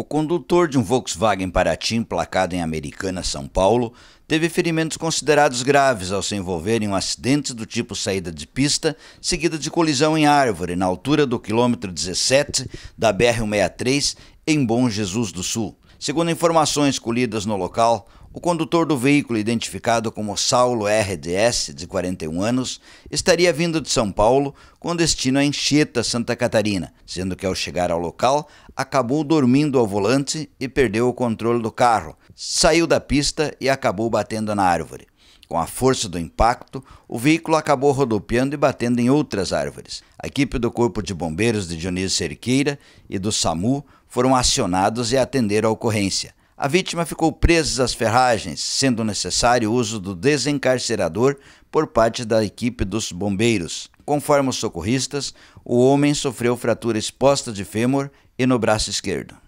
O condutor de um Volkswagen Paraty emplacado em Americana, São Paulo, teve ferimentos considerados graves ao se envolver em um acidente do tipo saída de pista, seguida de colisão em árvore, na altura do quilômetro 17 da BR-163, em Bom Jesus do Sul. Segundo informações colhidas no local, o condutor do veículo, identificado como Saulo RDS, de 41 anos, estaria vindo de São Paulo com destino a Encheta, Santa Catarina, sendo que ao chegar ao local acabou dormindo ao volante e perdeu o controle do carro, saiu da pista e acabou batendo na árvore. Com a força do impacto, o veículo acabou rodopiando e batendo em outras árvores. A equipe do Corpo de Bombeiros de Dionísio Cerqueira e do SAMU foram acionados e atenderam a ocorrência. A vítima ficou presa às ferragens, sendo necessário o uso do desencarcerador por parte da equipe dos bombeiros. Conforme os socorristas, o homem sofreu fratura exposta de fêmur e no braço esquerdo.